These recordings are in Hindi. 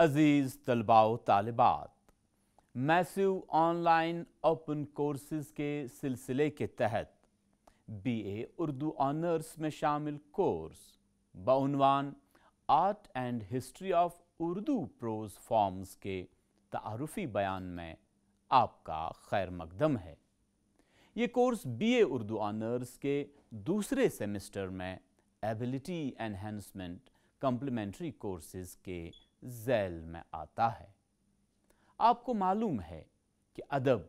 अजीज़ तलबाओ तालिबात मैसिव ऑनलाइन ओपन कोर्सेज के सिलसिले के तहत बीए उर्दू ऑनर्स में शामिल कोर्स बनवान art and history of Urdu prose forms के तारफ़ी बयान में आपका खैर मकदम है ये कोर्स बीए उर्दू ऑनर्स के दूसरे सेमेस्टर में एबिलिटी एनहेंसमेंट कम्प्लीमेंट्री कोर्सेज के जैल में आता है आपको मालूम है कि अदब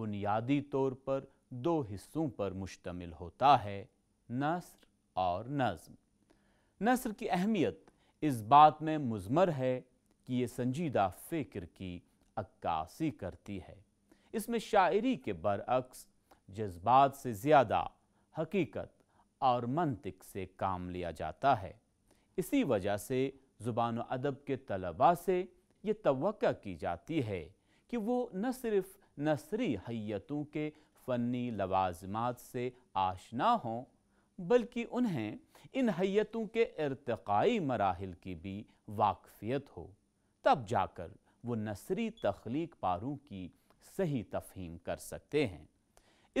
बुनियादी तौर पर दो हिस्सों पर मुश्तमिल होता है नसर और नज्म नसर की अहमियत इस बात में मुजमर है कि ये संजीदा फ़िक्र की अक्कासी करती है इसमें शायरी के बरअक्स जज्बात से ज़्यादा हकीकत और मनतिक से काम लिया जाता है इसी वजह से ज़ुबान अदब के तलबा से ये तो की जाती है कि वो न सिर्फ नसरी हयतों के फ़नी लवाजमात से आशना हों बल्कि उन्हें इन हयतों के इरतकाई मराहल की भी वाकफियत हो तब जाकर वो नसरी तख्लीक पारों की सही तफहीम कर सकते हैं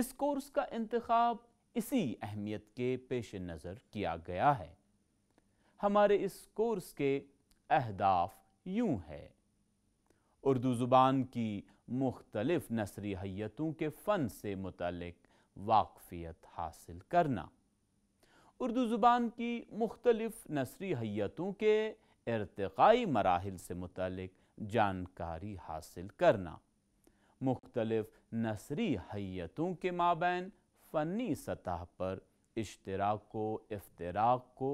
इस कोर्स का इंतखब इसी अहमियत के पेश नज़र किया गया है हमारे इस कोर्स के अहदाफ यूं है उर्दू ज़ुबान की मुख्तलफ़ नसरी हयतों के फ़न से मुतलक वाकफियत हासिल करना उर्दू ज़ुबान की मुख्तलफ़ नसरी हैतों के इरतकई मराहल से मुतलक जानकारी हासिल करना मुख्तलफ़ नसरी हैतों के माबैन फ़नी सतह पर इश्तराक को अफ्तराक को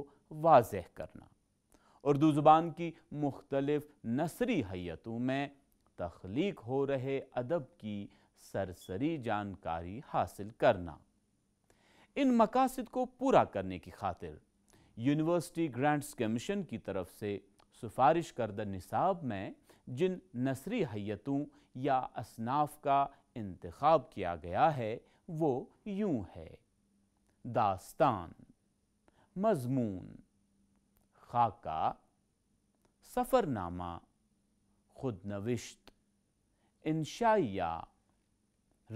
वाज करना उर्दू ज़ुबान की मुख्तलफ़ नसरी हैतों में तख्लीक हो रहे अदब की सरसरी जानकारी हासिल करना इन मकासद को पूरा करने की खातिर यूनिवर्सिटी ग्रांट्स कमीशन की तरफ से सिफारिश करद निसाब में जिन नसरी हैतों या असनाफ का इंतखब किया गया है वो यूं है दास्तान मजमून खाका सफ़रनामा खुदनविश्त इंशाइया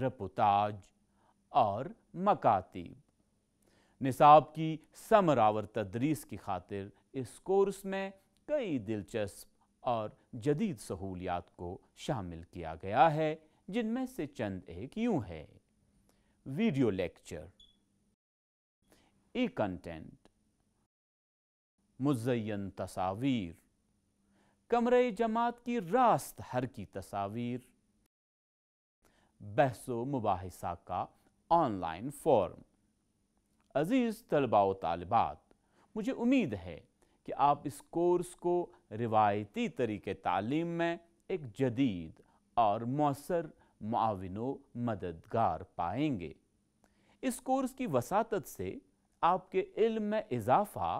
रपोताज और मकातीब निसाब की समरावर तदरीस की खातिर इस कोर्स में कई दिलचस्प और जदीद सहूलियात को शामिल किया गया है जिनमें से चंद एक यूं है वीडियो लेक्चर ई कंटेंट मुजयन तस्वीर कमरे जमात की रास्त हर की तस्वीर बहसो मुबासा का ऑनलाइन फॉर्म अज़ीज़ तलबा तलबात मुझे उम्मीद है कि आप इस कोर्स को रिवायती तरीके तालीम में एक जदीद और मौसर معاون मददगार पाएंगे इस कोर्स की वसात से आपके इल्म में इजाफा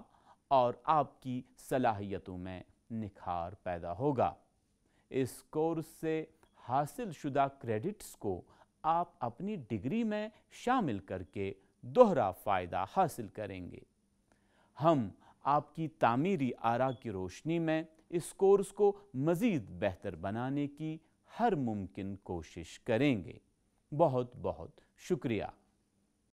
और आपकी सलाहियतों में निखार पैदा होगा इस कोर्स से हासिल शुदा क्रेडिट्स को आप अपनी डिग्री में शामिल करके दोहरा फ़ायदा हासिल करेंगे हम आपकी तामीरी आरा की रोशनी में इस कोर्स को मज़ीद बेहतर बनाने की हर मुमकिन कोशिश करेंगे बहुत बहुत शुक्रिया